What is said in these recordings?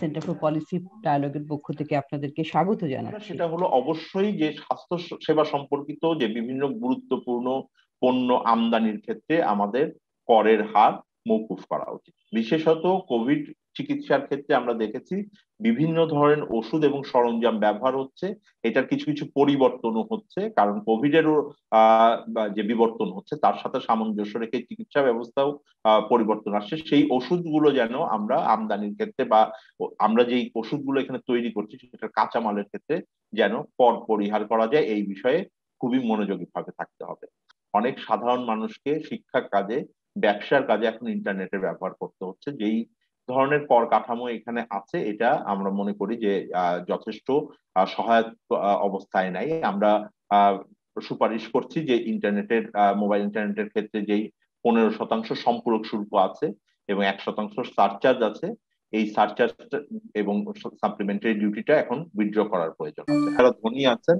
centre for policy ডায়ালগের পক্ষ থেকে আপনাদেরকে স্বাগত জানাচ্ছি সেটা হলো অবশ্যই যে স্বাস্থ্য সেবা সম্পর্কিত যে বিভিন্ন গুরুত্বপূর্ণ পণ্য আমদানির ক্ষেত্রে আমাদের করের হার মৌকুফ করা উচিত বিশেষত কোভিড চিকিৎসার ক্ষেত্রে আমরা দেখেছি বিভিন্ন ধরনের ওষুধ এবং সরঞ্জাম ব্যবহার হচ্ছে এটার কিছু কিছু পরিবর্তনও হচ্ছে কারণ কোভিডেরও যে বিবর্তন হচ্ছে তার সাথে সামঞ্জস্য রেখে চিকিৎসা ব্যবস্থাও পরিবর্তন আসছে সেই ওষুধগুলো যেন আমরা আমদানির ক্ষেত্রে বা আমরা যেই ওষুধগুলো এখানে তৈরি করছি সেটার কাঁচামালের ক্ষেত্রে যেন পর পরিহার করা যায় এই বিষয়ে খুবই মনোযোগী ভাবে থাকতে হবে অনেক সাধারণ মানুষকে শিক্ষা কাজে ব্যবসার কাজে এখন ইন্টারনেটের ব্যবহার করতে হচ্ছে যেই ধরনের কর কাঠামো এখানে আছে এটা আমরা মনে করি যে যথেষ্ট সহায়ক অবস্থায় নাই আমরা সুপারিশ করছি যে ইন্টারনেটের মোবাইল ইন্টারনেটের ক্ষেত্রে যেই পনেরো শতাংশ সম্পূরক শুল্ক আছে এবং এক শতাংশ সারচার্জ আছে এই সারচার্জ এবং সাপ্লিমেন্টারি ডিউটিটা এখন উইথড্র করার প্রয়োজন আছে যারা ধনী আছেন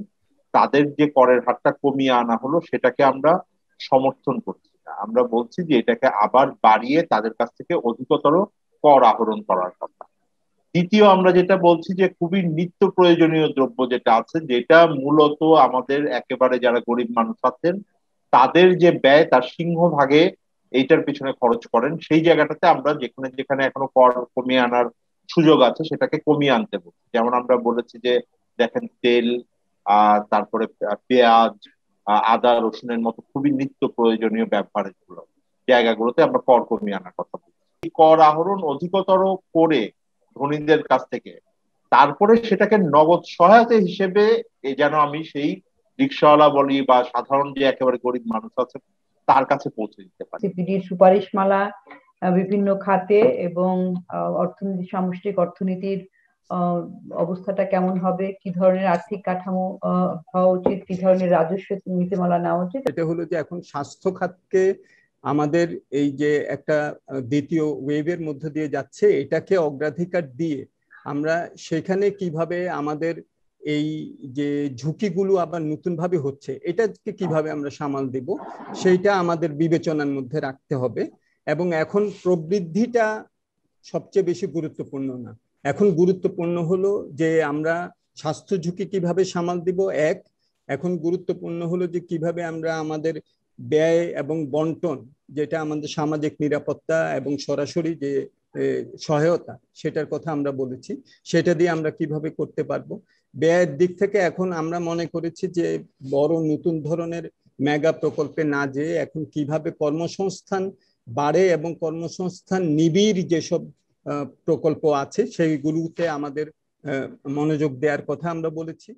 তাদের যে করের হারটা কমিয়ে আনা হলো সেটাকে আমরা সমর্থন করছি আমরা বলছি যে এটাকে আবার বাড়িয়ে তাদের কাছ থেকে অধিকতর কর আহরণ করার কথা দ্বিতীয় আমরা যেটা বলছি যে খুবই নিত্য প্রয়োজনীয় দ্রব্য যেটা আছে যেটা মূলত আমাদের একেবারে যারা গরিব মানুষ আছেন তাদের যে ব্যয় তার সিংহভাগে এইটার পিছনে খরচ করেন সেই জায়গাটাতে আমরা যেখানে যেখানে এখনো কর কমিয়ে আনার সুযোগ আছে সেটাকে কমিয়ে আনতে বলছি যেমন আমরা বলেছি যে দেখেন তেল তারপরে পেঁয়াজ আদা রসুনের মতো খুবই নিত্য প্রয়োজনীয় ব্যবহারের গুলো জায়গাগুলোতে আমরা কর কমিয়ে আনার কথা বলছি কর আহরণ অধিকতর করে ধনীদের কাছ থেকে তারপরে সেটাকে নগদ সহায়তা হিসেবে যেন আমি সেই রিক্সাওয়ালা বলি বা সাধারণ যে একেবারে গরিব মানুষ আছে তার কাছে পৌঁছে দিতে পারি সিপিডির সুপারিশমালা বিভিন্ন খাতে এবং অর্থনীতি সামষ্টিক অর্থনীতির অবস্থাটা কেমন হবে কি ধরনের আর্থিক কাঠামো হওয়া উচিত কি ধরনের রাজস্ব নীতিমালা নেওয়া উচিত এটা হলো যে এখন স্বাস্থ্য খাতকে আমাদের এই যে একটা দ্বিতীয় ওয়েভের মধ্যে দিয়ে যাচ্ছে এটাকে অগ্রাধিকার দিয়ে আমরা সেখানে কিভাবে আমাদের এই যে ঝুঁকিগুলো আবার নতুনভাবে হচ্ছে এটাকে কিভাবে আমরা সামাল দিব সেইটা আমাদের বিবেচনার মধ্যে রাখতে হবে এবং এখন প্রবৃদ্ধিটা সবচেয়ে বেশি গুরুত্বপূর্ণ না এখন গুরুত্বপূর্ণ হলো যে আমরা স্বাস্থ্য ঝুঁকি কিভাবে সামাল দিব এক এখন গুরুত্বপূর্ণ হলো যে কিভাবে আমরা আমাদের ব্যয় এবং বন্টন যেটা আমাদের সামাজিক নিরাপত্তা এবং সরাসরি যে সহায়তা সেটার কথা আমরা বলেছি সেটা দিয়ে আমরা কিভাবে করতে পারবো ব্যয়ের দিক থেকে এখন আমরা মনে করেছি যে বড় নতুন ধরনের মেগা প্রকল্পে না যেয়ে এখন কিভাবে কর্মসংস্থান বাড়ে এবং কর্মসংস্থান নিবিড় যেসব প্রকল্প আছে সেইগুলোতে আমাদের মনোযোগ দেওয়ার কথা আমরা বলেছি